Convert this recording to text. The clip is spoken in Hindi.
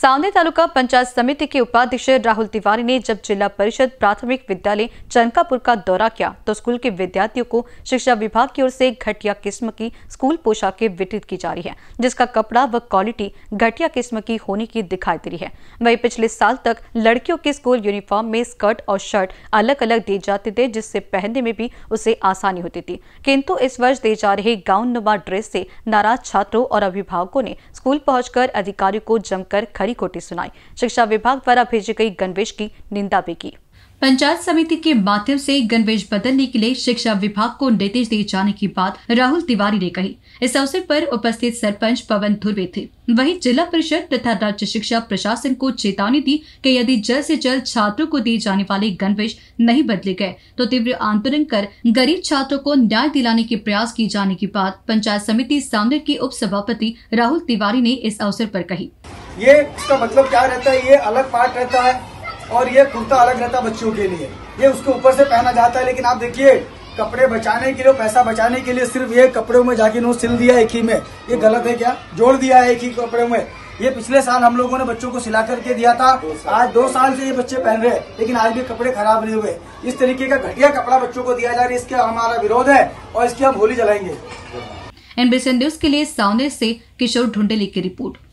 सावने तालुका पंचायत समिति के उपाध्यक्ष राहुल तिवारी ने जब जिला परिषद प्राथमिक विद्यालय चनकापुर का दौरा किया तो स्कूल के विद्यार्थियों को शिक्षा विभाग की ओर से घटिया किस्म की स्कूल पोशाकें वितरित की जा रही है जिसका कपड़ा व क्वालिटी घटिया किस्म की होने की दिखाई दे रही है वही पिछले साल तक लड़कियों के स्कूल यूनिफॉर्म में स्कर्ट और शर्ट अलग अलग दिए जाते थे जिससे पहनने में भी उसे आसानी होती थी किन्तु इस वर्ष दिए जा रहे गाउन नुमा ड्रेस से नाराज छात्रों और अभिभावकों ने स्कूल पहुंचकर अधिकारियों को जमकर जानकारी खोटी सुनाई शिक्षा विभाग द्वारा भेजी गई गणवेश की निंदा भी की पंचायत समिति के माध्यम से गणवेश बदलने के लिए शिक्षा विभाग को निर्देश दिए जाने की बात राहुल तिवारी ने कही इस अवसर पर उपस्थित सरपंच पवन धुर्वे थे वहीं जिला परिषद तथा राज्य शिक्षा प्रशासन को चेतावनी दी कि यदि जल्द से जल्द छात्रों को दिए जाने वाले गणवेश नहीं बदले गए तो तीव्र आंदोलन कर गरीब छात्रों को न्याय दिलाने के प्रयास की जाने की बात पंचायत समिति सामने के उप सभापति राहुल तिवारी ने इस अवसर आरोप कही ये इसका मतलब क्या रहता है ये अलग पार्ट रहता है और ये कुर्ता अलग रहता बच्चों के लिए ये उसके ऊपर से पहना जाता है लेकिन आप देखिए कपड़े बचाने के लिए पैसा बचाने के लिए सिर्फ ये कपड़ों में जाके नो सिल दिया एक ही में ये गलत है क्या जोड़ दिया है एक ही कपड़े में ये पिछले साल हम लोगों ने बच्चों को सिला करके दिया था आज दो साल से ये बच्चे पहन रहे लेकिन आज भी कपड़े खराब नहीं हुए इस तरीके का घटिया कपड़ा बच्चों को दिया जा रहा है इसके हमारा विरोध है और इसकी हम होली जलाएंगे एनबीसी न्यूज के लिए सावनेर ऐसी किशोर ढूंढेली की रिपोर्ट